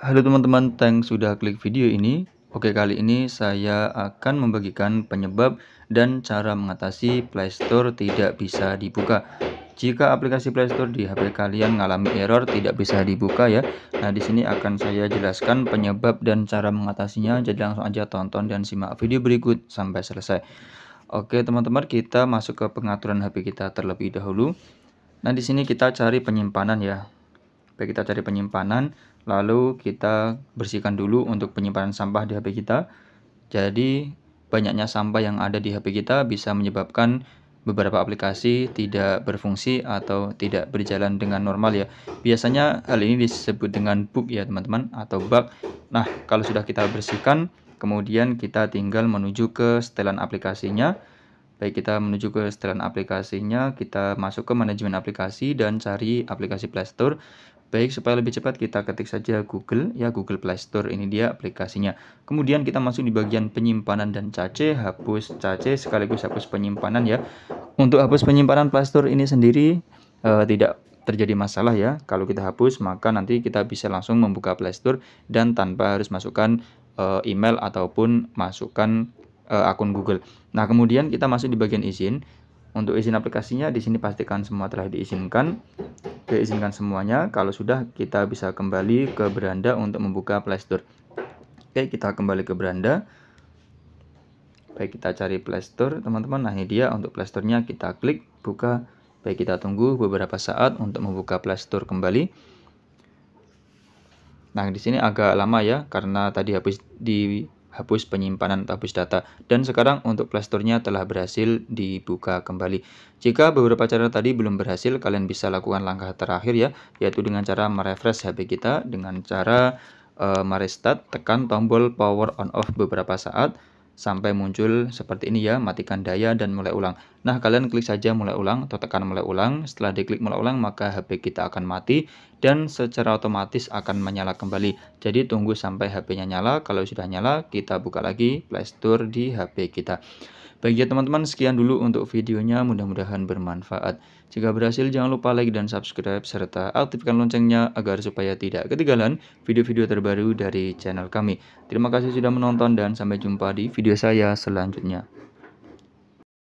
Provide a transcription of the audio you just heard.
Halo teman-teman, thanks sudah klik video ini. Oke, kali ini saya akan membagikan penyebab dan cara mengatasi Play Store tidak bisa dibuka. Jika aplikasi Play Store di HP kalian mengalami error tidak bisa dibuka ya. Nah, di sini akan saya jelaskan penyebab dan cara mengatasinya. Jadi langsung aja tonton dan simak video berikut sampai selesai. Oke, teman-teman, kita masuk ke pengaturan HP kita terlebih dahulu. Nah, di sini kita cari penyimpanan ya. HP kita cari penyimpanan, lalu kita bersihkan dulu untuk penyimpanan sampah di HP kita. Jadi, banyaknya sampah yang ada di HP kita bisa menyebabkan beberapa aplikasi tidak berfungsi atau tidak berjalan dengan normal ya. Biasanya hal ini disebut dengan bug ya teman-teman atau bug. Nah, kalau sudah kita bersihkan, kemudian kita tinggal menuju ke setelan aplikasinya. Baik kita menuju ke setelan aplikasinya, kita masuk ke manajemen aplikasi dan cari aplikasi Play Store. Baik, supaya lebih cepat kita ketik saja Google, ya Google Play Store, ini dia aplikasinya. Kemudian kita masuk di bagian penyimpanan dan cache, hapus cache sekaligus hapus penyimpanan ya. Untuk hapus penyimpanan Play Store ini sendiri uh, tidak terjadi masalah ya. Kalau kita hapus, maka nanti kita bisa langsung membuka Play Store dan tanpa harus masukkan uh, email ataupun masukkan uh, akun Google. Nah, kemudian kita masuk di bagian izin. Untuk izin aplikasinya di sini pastikan semua telah diizinkan. Oke izinkan semuanya. Kalau sudah, kita bisa kembali ke beranda untuk membuka Playstore. Oke, kita kembali ke beranda. Baik, kita cari Playstore, teman-teman. Nah, ini dia untuk Playstore-nya. Kita klik buka. Baik, kita tunggu beberapa saat untuk membuka Playstore kembali. Nah, di sini agak lama ya, karena tadi habis di hapus penyimpanan atau hapus data. Dan sekarang untuk playstore telah berhasil dibuka kembali. Jika beberapa cara tadi belum berhasil, kalian bisa lakukan langkah terakhir ya, yaitu dengan cara merefresh HP kita dengan cara uh, merestart, tekan tombol power on off beberapa saat, sampai muncul seperti ini ya, matikan daya dan mulai ulang. Nah, kalian klik saja mulai ulang atau tekan mulai ulang. Setelah diklik mulai ulang, maka HP kita akan mati dan secara otomatis akan menyala kembali. Jadi tunggu sampai HP-nya nyala. Kalau sudah nyala, kita buka lagi playstore di HP kita. Baik ya teman-teman, sekian dulu untuk videonya. Mudah-mudahan bermanfaat. Jika berhasil, jangan lupa like dan subscribe serta aktifkan loncengnya agar supaya tidak ketinggalan video-video terbaru dari channel kami. Terima kasih sudah menonton dan sampai jumpa di video video saya selanjutnya.